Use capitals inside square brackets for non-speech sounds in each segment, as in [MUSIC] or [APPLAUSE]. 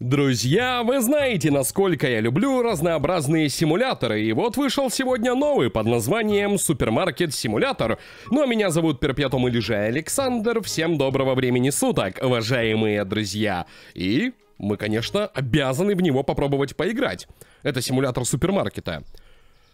Друзья, вы знаете, насколько я люблю разнообразные симуляторы, и вот вышел сегодня новый под названием Супермаркет Симулятор. Ну а меня зовут Перпетум или же Александр, всем доброго времени суток, уважаемые друзья. И мы, конечно, обязаны в него попробовать поиграть. Это симулятор супермаркета.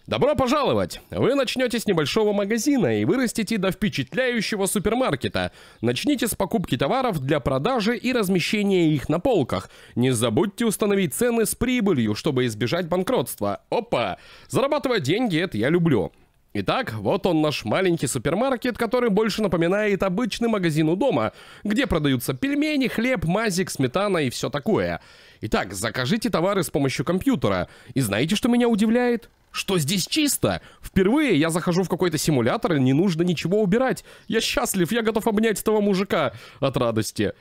Добро пожаловать! Вы начнете с небольшого магазина и вырастите до впечатляющего супермаркета. Начните с покупки товаров для продажи и размещения их на полках. Не забудьте установить цены с прибылью, чтобы избежать банкротства. Опа! Зарабатывать деньги – это я люблю. Итак, вот он наш маленький супермаркет, который больше напоминает обычный магазин у дома, где продаются пельмени, хлеб, мазик, сметана и все такое. Итак, закажите товары с помощью компьютера. И знаете, что меня удивляет? что здесь чисто. Впервые я захожу в какой-то симулятор, и не нужно ничего убирать. Я счастлив, я готов обнять этого мужика от радости.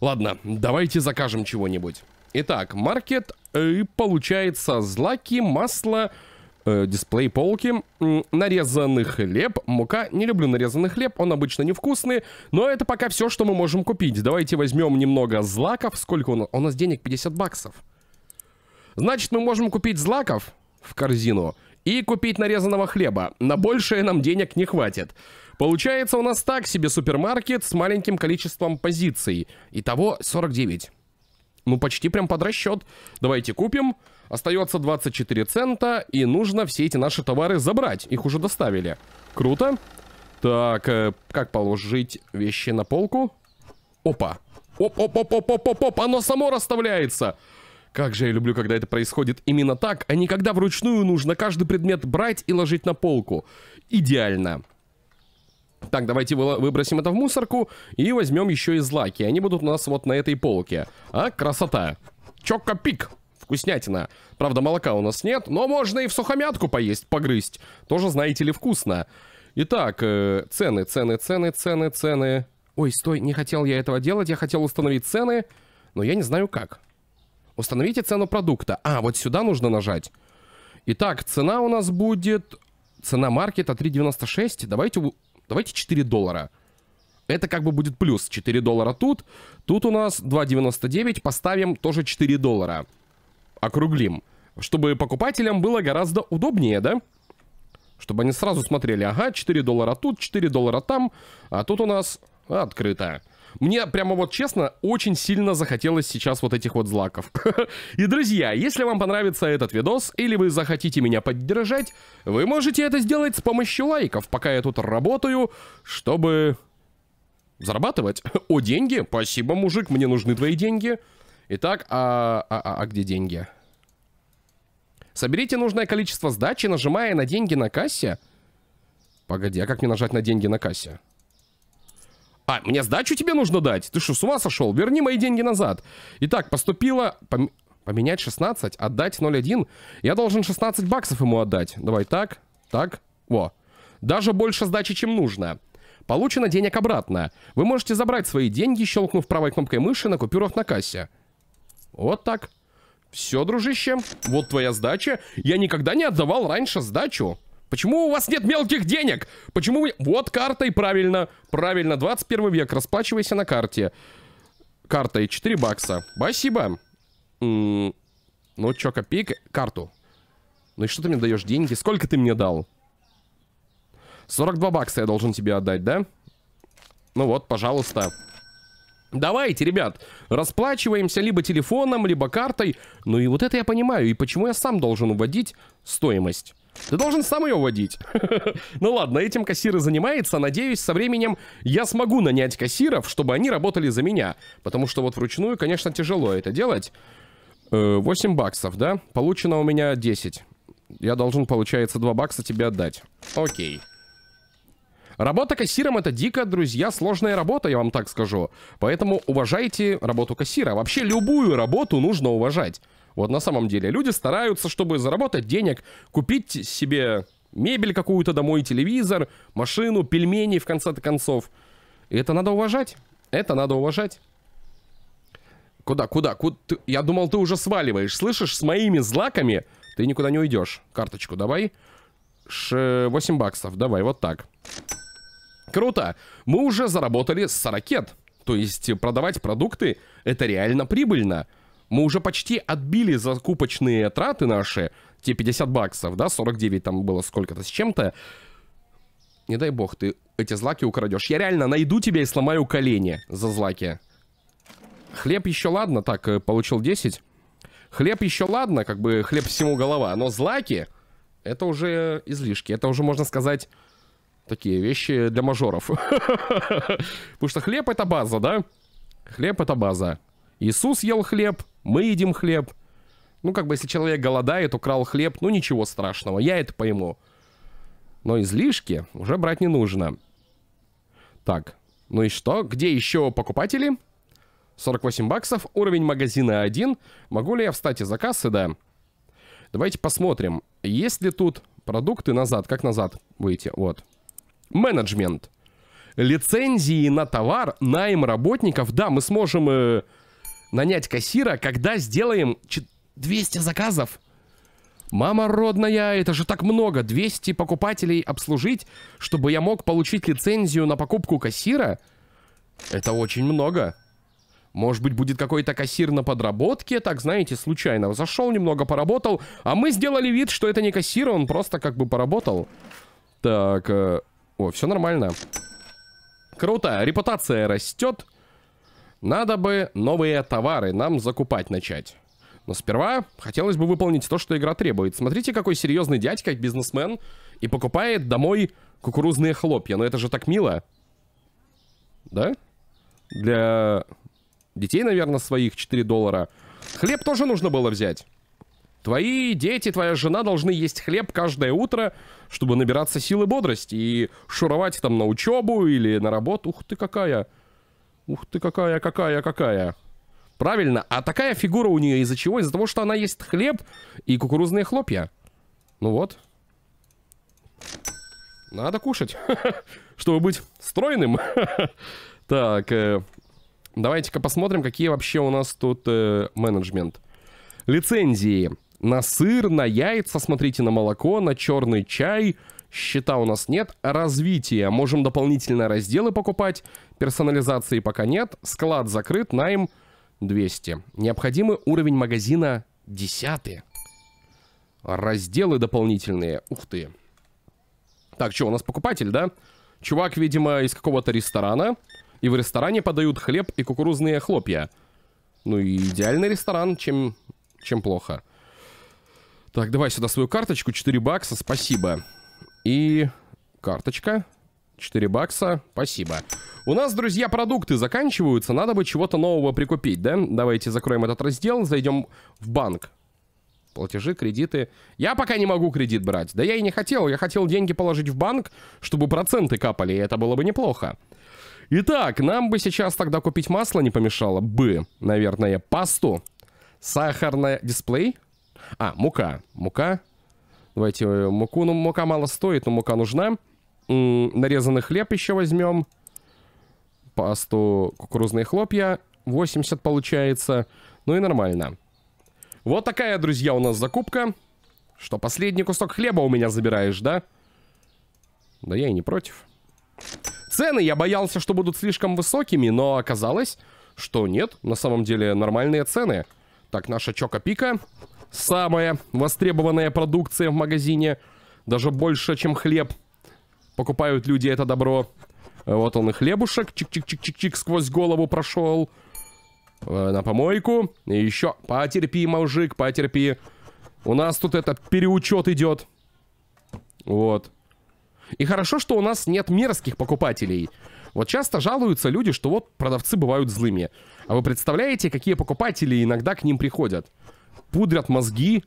Ладно, давайте закажем чего-нибудь. Итак, маркет э, и получается злаки, масло, э, дисплей полки, э, нарезанный хлеб, мука. Не люблю нарезанный хлеб, он обычно невкусный, но это пока все, что мы можем купить. Давайте возьмем немного злаков. Сколько у нас? У нас денег 50 баксов. Значит, мы можем купить злаков в корзину и купить нарезанного хлеба. На большее нам денег не хватит. Получается у нас так себе супермаркет с маленьким количеством позиций. Итого 49. Ну, почти прям под расчет. Давайте купим. Остается 24 цента, и нужно все эти наши товары забрать. Их уже доставили. Круто. Так, э, как положить вещи на полку? Опа. Оп-оп-оп-оп-оп-оп-оп, оно само расставляется. Как же я люблю, когда это происходит именно так, а не когда вручную нужно каждый предмет брать и ложить на полку. Идеально. Так, давайте выбросим это в мусорку и возьмем еще и злаки. Они будут у нас вот на этой полке. А, красота. Чока-пик. Вкуснятина. Правда, молока у нас нет, но можно и в сухомятку поесть, погрызть. Тоже, знаете ли, вкусно. Итак, э, цены, цены, цены, цены, цены. Ой, стой, не хотел я этого делать, я хотел установить цены, но я не знаю как. Установите цену продукта. А, вот сюда нужно нажать. Итак, цена у нас будет... Цена маркета 3,96. Давайте, давайте 4 доллара. Это как бы будет плюс. 4 доллара тут. Тут у нас 2,99. Поставим тоже 4 доллара. Округлим. Чтобы покупателям было гораздо удобнее, да? Чтобы они сразу смотрели. Ага, 4 доллара тут, 4 доллара там. А тут у нас открыто. Мне прямо вот честно очень сильно захотелось сейчас вот этих вот злаков. [LAUGHS] И, друзья, если вам понравится этот видос или вы захотите меня поддержать, вы можете это сделать с помощью лайков, пока я тут работаю, чтобы зарабатывать. [LAUGHS] О, деньги? Спасибо, мужик, мне нужны твои деньги. Итак, а, а, а, а где деньги? Соберите нужное количество сдачи, нажимая на деньги на кассе. Погоди, а как мне нажать на деньги на кассе? А, мне сдачу тебе нужно дать? Ты что, с ума сошел? Верни мои деньги назад. Итак, поступило... Пом... Поменять 16, отдать 0,1. Я должен 16 баксов ему отдать. Давай так, так, во. Даже больше сдачи, чем нужно. Получено денег обратно. Вы можете забрать свои деньги, щелкнув правой кнопкой мыши на купюрах на кассе. Вот так. Все, дружище, вот твоя сдача. Я никогда не отдавал раньше сдачу. Почему у вас нет мелких денег? Почему вы... Вот картой, правильно. Правильно, 21 век, расплачивайся на карте. Картой, 4 бакса. Спасибо. М -м ну чё, копейка... Карту. Ну и что ты мне даешь деньги? Сколько ты мне дал? 42 бакса я должен тебе отдать, да? Ну вот, пожалуйста. Давайте, ребят, расплачиваемся либо телефоном, либо картой. Ну и вот это я понимаю. И почему я сам должен уводить стоимость? Ты должен сам ее водить. [LAUGHS] ну ладно, этим кассир и занимается. Надеюсь, со временем я смогу нанять кассиров, чтобы они работали за меня. Потому что вот вручную, конечно, тяжело это делать. 8 э, баксов, да? Получено у меня 10. Я должен, получается, 2 бакса тебе отдать. Окей. Работа кассиром это дико, друзья, сложная работа, я вам так скажу. Поэтому уважайте работу кассира. Вообще любую работу нужно уважать. Вот на самом деле люди стараются, чтобы заработать денег, купить себе мебель какую-то домой, телевизор, машину, пельмени в конце концов. И это надо уважать. Это надо уважать. Куда, куда? куда? Ты, я думал, ты уже сваливаешь. Слышишь, с моими злаками ты никуда не уйдешь. Карточку давай. Ш 8 баксов. Давай, вот так. Круто. Мы уже заработали с ракет. То есть продавать продукты это реально прибыльно мы уже почти отбили закупочные траты наши, те 50 баксов, да, 49 там было сколько-то с чем-то. Не дай бог, ты эти злаки украдешь. Я реально найду тебя и сломаю колени за злаки. Хлеб еще ладно, так, э, получил 10. Хлеб еще ладно, как бы хлеб всему голова, но злаки это уже излишки. Это уже, можно сказать, такие вещи для мажоров. [LAUGHS] Потому что хлеб это база, да? Хлеб это база. Иисус ел хлеб, мы едим хлеб. Ну, как бы, если человек голодает, украл хлеб, ну, ничего страшного, я это пойму. Но излишки уже брать не нужно. Так, ну и что? Где еще покупатели? 48 баксов, уровень магазина 1. Могу ли я встать из-за кассы? Да. Давайте посмотрим, есть ли тут продукты назад. Как назад выйти? Вот. Менеджмент. Лицензии на товар, найм работников. Да, мы сможем... Э нанять кассира, когда сделаем 200 заказов. Мама родная, это же так много, 200 покупателей обслужить, чтобы я мог получить лицензию на покупку кассира? Это очень много. Может быть, будет какой-то кассир на подработке, так, знаете, случайно. Зашел немного, поработал, а мы сделали вид, что это не кассир, он просто как бы поработал. Так, э, о, все нормально. Круто, репутация растет. Надо бы новые товары нам закупать начать. Но сперва хотелось бы выполнить то, что игра требует. Смотрите, какой серьезный дядька, бизнесмен, и покупает домой кукурузные хлопья. Но это же так мило. Да? Для детей, наверное, своих 4 доллара. Хлеб тоже нужно было взять. Твои дети, твоя жена должны есть хлеб каждое утро, чтобы набираться силы бодрости и шуровать там на учебу или на работу. Ух ты какая! Ух ты, какая, какая, какая. Правильно. А такая фигура у нее из-за чего? Из-за того, что она ест хлеб и кукурузные хлопья. Ну вот. Надо кушать, [LAUGHS] чтобы быть стройным. [LAUGHS] так, э, давайте-ка посмотрим, какие вообще у нас тут э, менеджмент. Лицензии. На сыр, на яйца, смотрите, на молоко, на черный чай, Счета у нас нет. Развитие. Можем дополнительные разделы покупать. Персонализации пока нет. Склад закрыт. Найм 200. Необходимый уровень магазина 10. Разделы дополнительные. Ух ты. Так, что, у нас покупатель, да? Чувак, видимо, из какого-то ресторана. И в ресторане подают хлеб и кукурузные хлопья. Ну и идеальный ресторан, чем, чем плохо. Так, давай сюда свою карточку. 4 бакса, спасибо. И карточка. 4 бакса, спасибо. У нас, друзья, продукты заканчиваются, надо бы чего-то нового прикупить, да? Давайте закроем этот раздел, зайдем в банк. Платежи, кредиты. Я пока не могу кредит брать. Да я и не хотел, я хотел деньги положить в банк, чтобы проценты капали, и это было бы неплохо. Итак, нам бы сейчас тогда купить масло не помешало бы, наверное, пасту. Сахарный дисплей. А, мука. Мука, Давайте э, муку. Ну, мука мало стоит, но мука нужна. нарезанный хлеб еще возьмем. Пасту кукурузные хлопья. 80 получается. Ну и нормально. Вот такая, друзья, у нас закупка. Что, последний кусок хлеба у меня забираешь, да? Да я и не против. Цены я боялся, что будут слишком высокими, но оказалось, что нет. На самом деле нормальные цены. Так, наша Чока-Пика. Самая востребованная продукция в магазине. Даже больше, чем хлеб. Покупают люди это добро. Вот он и хлебушек. Чик-чик-чик-чик-чик сквозь голову прошел. Э, на помойку. И еще. Потерпи, мужик, потерпи. У нас тут этот переучет идет. Вот. И хорошо, что у нас нет мерзких покупателей. Вот часто жалуются люди, что вот продавцы бывают злыми. А вы представляете, какие покупатели иногда к ним приходят? пудрят мозги,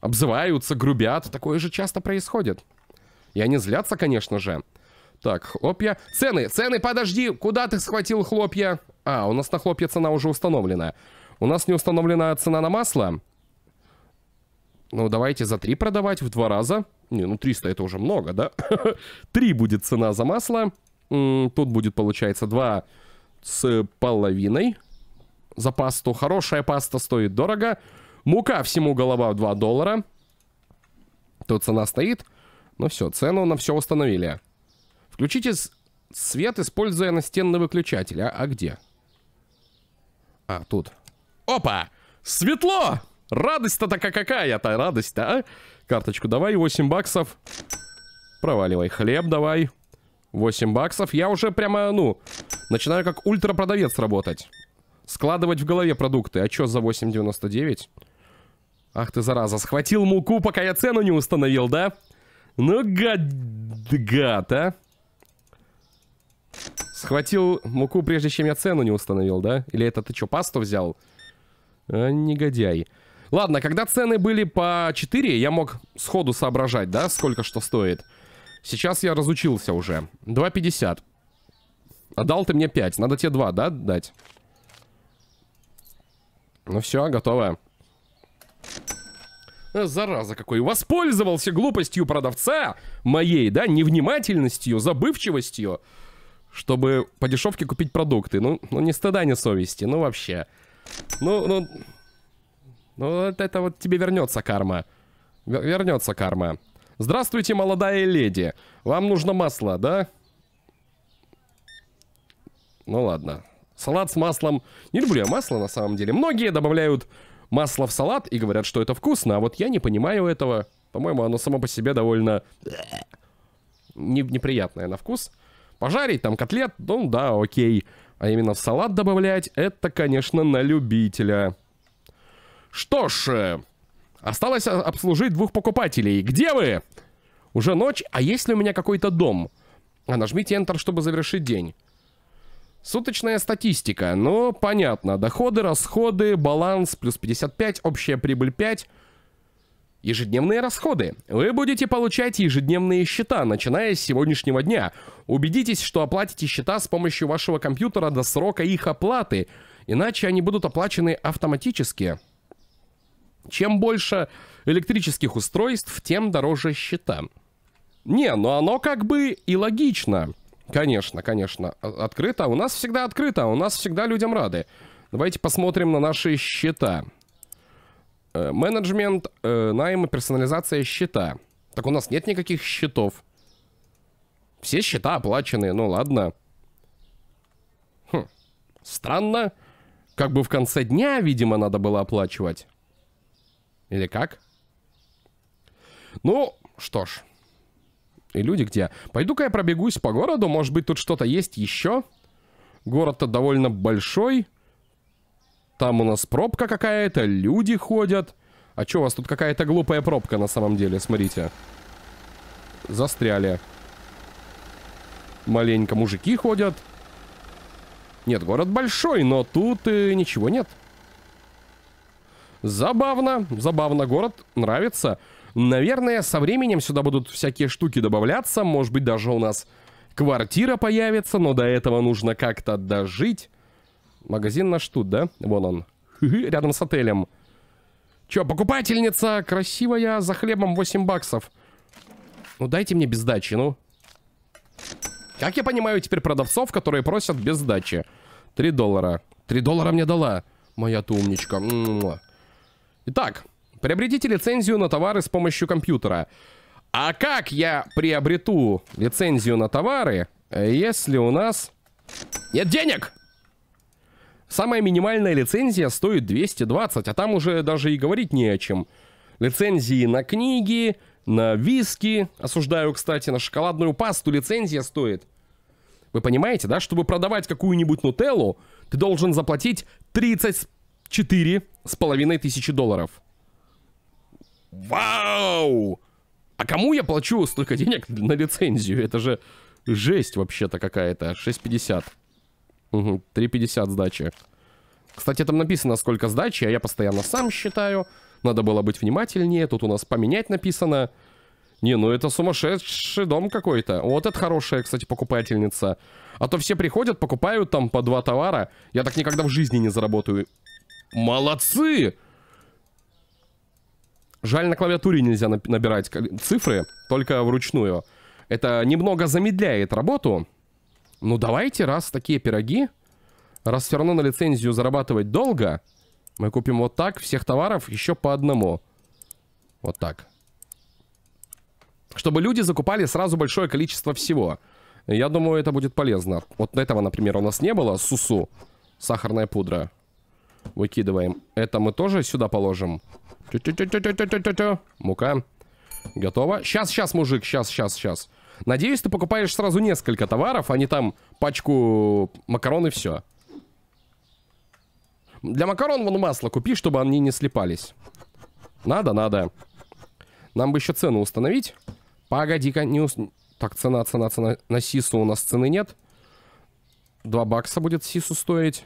обзываются, грубят. Такое же часто происходит. И они злятся, конечно же. Так, хлопья. Цены, цены, подожди! Куда ты схватил хлопья? А, у нас на хлопья цена уже установлена. У нас не установлена цена на масло. Ну, давайте за три продавать в два раза. Не, ну 300 это уже много, да? [LAUGHS] Три будет цена за масло. Тут будет, получается, два с половиной за пасту. Хорошая паста стоит дорого. Мука всему голова 2 доллара. Тут цена стоит. Ну все, цену на все установили. Включите свет, используя настенный выключатель. А, а где? А, тут. Опа! Светло! Радость-то такая какая-то, радость-то, а? Карточку давай, 8 баксов. Проваливай. Хлеб давай. 8 баксов. Я уже прямо, ну, начинаю как ультра-продавец работать. Складывать в голове продукты. А чё за 8,99? Ах ты, зараза, схватил муку, пока я цену не установил, да? Ну, гад... гад, а? Схватил муку, прежде чем я цену не установил, да? Или это ты чё пасту взял? А, негодяй. Ладно, когда цены были по 4, я мог сходу соображать, да, сколько что стоит. Сейчас я разучился уже. 2,50. А дал ты мне 5. Надо тебе 2, да, дать? Ну все, готово. Э, зараза какой. Воспользовался глупостью продавца моей, да, невнимательностью, забывчивостью, чтобы по дешевке купить продукты. Ну, ну ни стыда, ни совести. Ну, вообще. Ну, ну... Ну, это, это вот тебе вернется карма. Вернется карма. Здравствуйте, молодая леди. Вам нужно масло, да? Ну, ладно. Салат с маслом. Не люблю я масло на самом деле. Многие добавляют масло в салат и говорят, что это вкусно, а вот я не понимаю этого. По-моему, оно само по себе довольно э, неприятное на вкус. Пожарить там котлет, ну да, окей. А именно в салат добавлять, это, конечно, на любителя. Что ж, э, осталось обслужить двух покупателей. Где вы? Уже ночь, а есть ли у меня какой-то дом? А нажмите Enter, чтобы завершить день. Суточная статистика, но понятно. Доходы, расходы, баланс плюс 55, общая прибыль 5. Ежедневные расходы. Вы будете получать ежедневные счета, начиная с сегодняшнего дня. Убедитесь, что оплатите счета с помощью вашего компьютера до срока их оплаты, иначе они будут оплачены автоматически. Чем больше электрических устройств, тем дороже счета. Не, ну оно как бы и логично. Конечно, конечно. Открыто. У нас всегда открыто. У нас всегда людям рады. Давайте посмотрим на наши счета. Э, менеджмент, э, найм и персонализация счета. Так у нас нет никаких счетов. Все счета оплачены, ну ладно. Хм. Странно. Как бы в конце дня, видимо, надо было оплачивать. Или как? Ну, что ж, и люди где? Пойду-ка я пробегусь по городу, может быть тут что-то есть еще? Город-то довольно большой. Там у нас пробка какая-то, люди ходят. А что у вас тут какая-то глупая пробка на самом деле, смотрите. Застряли. Маленько мужики ходят. Нет, город большой, но тут и э, ничего нет. Забавно, забавно, город нравится. Наверное, со временем сюда будут всякие штуки добавляться, может быть, даже у нас квартира появится, но до этого нужно как-то дожить. Магазин наш тут, да? Вон он. Рядом с отелем. Чё, покупательница красивая, за хлебом 8 баксов. Ну дайте мне без дачи, ну. Как я понимаю теперь продавцов, которые просят без сдачи? 3 доллара. 3 доллара мне дала. Моя ты умничка. Итак, Приобретите лицензию на товары с помощью компьютера. А как я приобрету лицензию на товары, э, если у нас нет денег? Самая минимальная лицензия стоит 220, а там уже даже и говорить не о чем. Лицензии на книги, на виски, осуждаю, кстати, на шоколадную пасту лицензия стоит. Вы понимаете, да? Чтобы продавать какую-нибудь нутеллу, ты должен заплатить 34 с половиной тысячи долларов. Вау! А кому я плачу столько денег на лицензию? Это же жесть вообще-то какая-то. 6,50. Угу, 3,50 сдачи. Кстати, там написано, сколько сдачи, а я постоянно сам считаю. Надо было быть внимательнее. Тут у нас поменять написано. Не, ну это сумасшедший дом какой-то. Вот это хорошая, кстати, покупательница. А то все приходят, покупают там по два товара. Я так никогда в жизни не заработаю. Молодцы! Жаль, на клавиатуре нельзя набирать цифры, только вручную. Это немного замедляет работу. Ну давайте, раз такие пироги, раз все равно на лицензию зарабатывать долго, мы купим вот так всех товаров еще по одному. Вот так. Чтобы люди закупали сразу большое количество всего. Я думаю, это будет полезно. Вот этого, например, у нас не было. Сусу. Сахарная пудра. Выкидываем. Это мы тоже сюда положим. Мука. Готово. Сейчас, сейчас, мужик, сейчас, сейчас, сейчас. Надеюсь, ты покупаешь сразу несколько товаров, а не там пачку макарон и все. Для макарон вон масло купи, чтобы они не слепались. Надо, надо. Нам бы еще цену установить. Погоди-ка, не ус... Так, цена, цена, цена. На сису у нас цены нет. Два бакса будет сису стоить.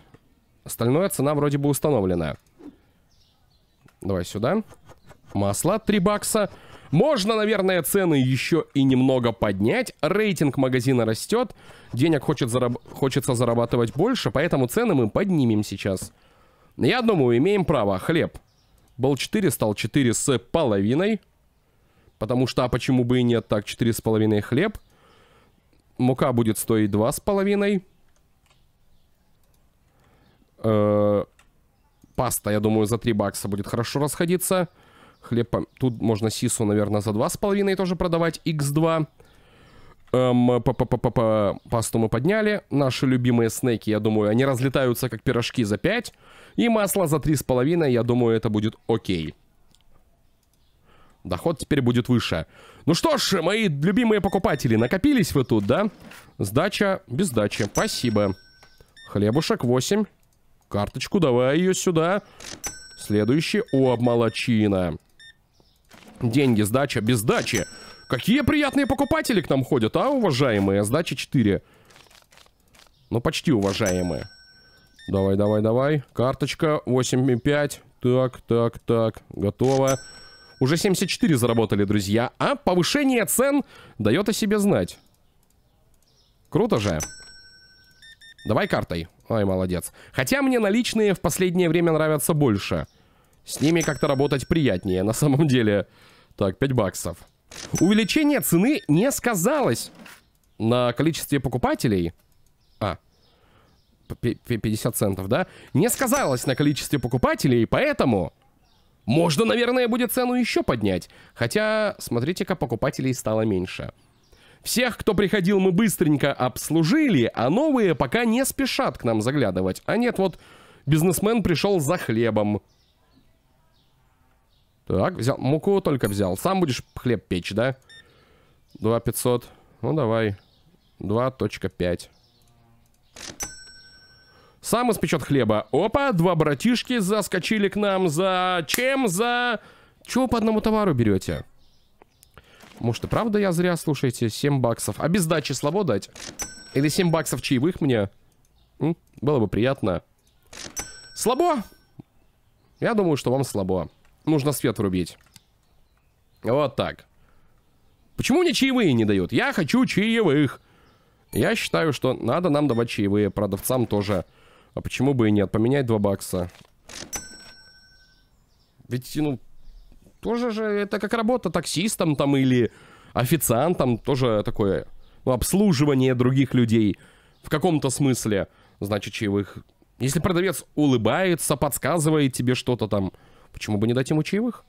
Остальное цена вроде бы установлена. Давай сюда. Масло 3 бакса. Можно, наверное, цены еще и немного поднять. Рейтинг магазина растет. Денег хочет зараб хочется зарабатывать больше, поэтому цены мы поднимем сейчас. Я думаю, имеем право. Хлеб. Был 4, стал 4 с половиной. Потому что, а почему бы и нет, так, 4 с половиной хлеб. Мука будет стоить 2 с половиной. Э Паста, я думаю, за 3 бакса будет хорошо расходиться. Хлеб... Тут можно сису, наверное, за 2,5 тоже продавать. X2. Эм, п -п -п -п -п Пасту мы подняли. Наши любимые снеки, я думаю, они разлетаются как пирожки за 5. И масло за 3,5, я думаю, это будет окей. Доход теперь будет выше. Ну что ж, мои любимые покупатели, накопились вы тут, да? Сдача без сдачи. Спасибо. Хлебушек 8. Карточку, давай ее сюда. Следующий, О, обмолочина. Деньги, сдача, без сдачи. Какие приятные покупатели к нам ходят, а, уважаемые? Сдача 4. Ну, почти уважаемые. Давай, давай, давай. Карточка 8,5. Так, так, так. Готово. Уже 74 заработали, друзья. А повышение цен дает о себе знать. Круто же. Давай картой. Ой, молодец. Хотя мне наличные в последнее время нравятся больше. С ними как-то работать приятнее, на самом деле. Так, 5 баксов. Увеличение цены не сказалось на количестве покупателей. А, 50 центов, да? Не сказалось на количестве покупателей, поэтому... Можно, наверное, будет цену еще поднять. Хотя, смотрите-ка, покупателей стало меньше. Всех, кто приходил, мы быстренько обслужили, а новые пока не спешат к нам заглядывать. А нет, вот бизнесмен пришел за хлебом. Так, взял. Муку только взял. Сам будешь хлеб печь, да? 2 500. Ну, давай. 2.5. Сам испечет хлеба. Опа, два братишки заскочили к нам. За чем? За... Чего по одному товару берете? Может и правда я зря, слушайте, 7 баксов. А без дачи слабо дать? Или 7 баксов чаевых мне? М? Было бы приятно. Слабо? Я думаю, что вам слабо. Нужно свет врубить. Вот так. Почему мне чаевые не дают? Я хочу чаевых. Я считаю, что надо нам давать чаевые. Продавцам тоже. А почему бы и нет? Поменять 2 бакса. Ведь, ну, тоже же это как работа таксистом там или официантом, тоже такое ну, обслуживание других людей в каком-то смысле, значит, чаевых. Если продавец улыбается, подсказывает тебе что-то там, почему бы не дать ему чаевых?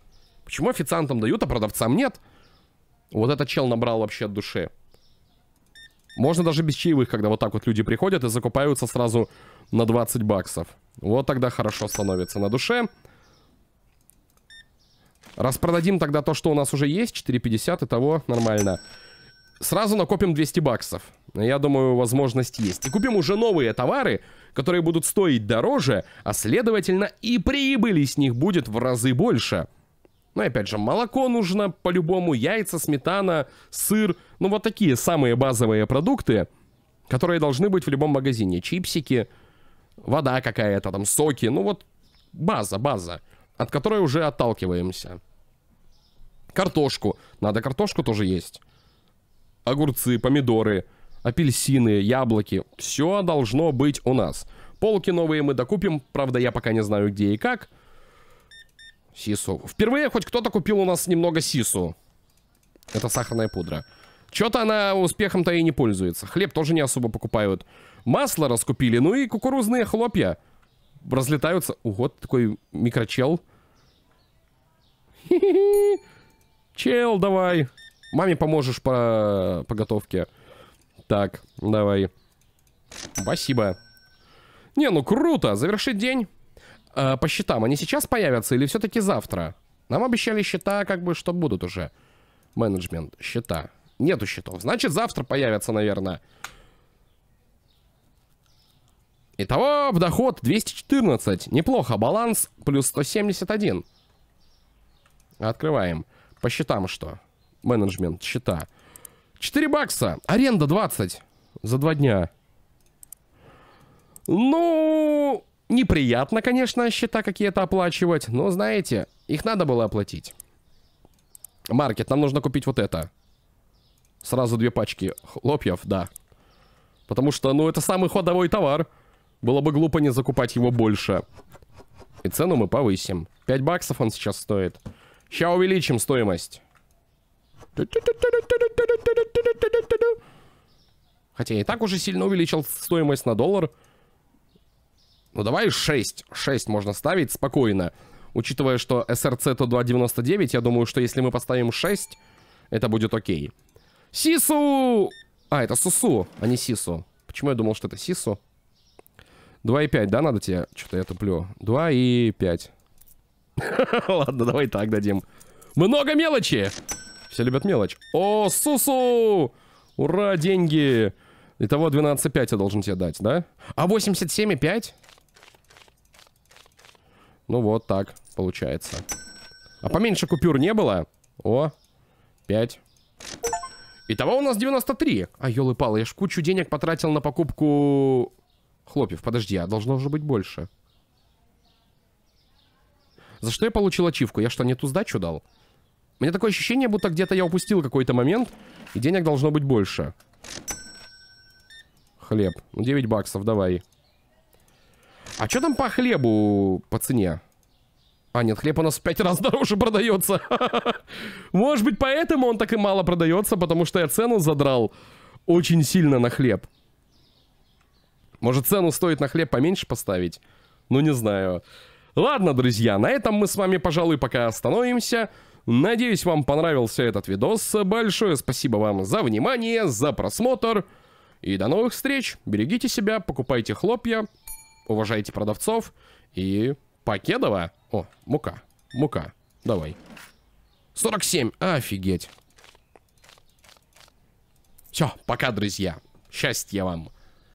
Почему официантам дают, а продавцам нет? Вот этот чел набрал вообще от души. Можно даже без чаевых, когда вот так вот люди приходят и закупаются сразу на 20 баксов. Вот тогда хорошо становится на душе. Распродадим тогда то, что у нас уже есть. 4,50, того нормально. Сразу накопим 200 баксов. Я думаю, возможность есть. И купим уже новые товары, которые будут стоить дороже, а следовательно и прибыли с них будет в разы больше. Ну, опять же, молоко нужно по-любому, яйца, сметана, сыр. Ну, вот такие самые базовые продукты, которые должны быть в любом магазине. Чипсики, вода какая-то, там, соки. Ну, вот база, база, от которой уже отталкиваемся. Картошку. Надо картошку тоже есть. Огурцы, помидоры, апельсины, яблоки. Все должно быть у нас. Полки новые мы докупим. Правда, я пока не знаю, где и как. Сису. Впервые хоть кто-то купил у нас немного сису. Это сахарная пудра. Чё-то она успехом-то и не пользуется. Хлеб тоже не особо покупают. Масло раскупили, ну и кукурузные хлопья. Разлетаются. Ого, такой микрочел. Хи-хи-хи. Чел, давай. Маме поможешь по, по готовке. Так, давай. Спасибо. Не, ну круто. Завершить день. Э, по счетам. Они сейчас появятся или все-таки завтра? Нам обещали счета, как бы, что будут уже. Менеджмент. Счета. Нету счетов. Значит, завтра появятся, наверное. Итого, в доход 214. Неплохо. Баланс плюс 171. Открываем. По счетам что? Менеджмент, счета. 4 бакса. Аренда 20 за 2 дня. Ну, неприятно, конечно, счета какие-то оплачивать. Но, знаете, их надо было оплатить. Маркет, нам нужно купить вот это. Сразу две пачки хлопьев, да. Потому что, ну, это самый ходовой товар. Было бы глупо не закупать его больше. И цену мы повысим. 5 баксов он сейчас стоит. Сейчас увеличим стоимость. Хотя я и так уже сильно увеличил стоимость на доллар. Ну давай 6. 6 можно ставить спокойно. Учитывая, что SRC то 2.99, я думаю, что если мы поставим 6, это будет окей. Сису! А, это Сусу, а не Сису. Почему я думал, что это Сису? 2,5, да, надо тебе? Что-то я туплю. 2,5. [LAUGHS] Ладно, давай так дадим. Много мелочи! Все любят мелочь. О, Сусу! Ура, деньги! Итого 12,5 я должен тебе дать, да? А 87,5? Ну вот так получается. А поменьше купюр не было? О, 5. Итого у нас 93. А, елы-палы, я ж кучу денег потратил на покупку... Хлопьев, подожди, а должно уже быть больше. За что я получил ачивку? Я что, не ту сдачу дал? У меня такое ощущение, будто где-то я упустил какой-то момент, и денег должно быть больше. Хлеб. Ну, 9 баксов, давай. А что там по хлебу по цене? А, нет, хлеб у нас в 5 раз [LAUGHS] дороже продается. [LAUGHS] Может быть, поэтому он так и мало продается, потому что я цену задрал очень сильно на хлеб. Может, цену стоит на хлеб поменьше поставить? Ну, не знаю. Ладно, друзья, на этом мы с вами, пожалуй, пока остановимся. Надеюсь, вам понравился этот видос. Большое спасибо вам за внимание, за просмотр. И до новых встреч. Берегите себя, покупайте хлопья, уважайте продавцов и покедова. О, мука, мука, давай. 47, офигеть. Все, пока, друзья. Счастья вам.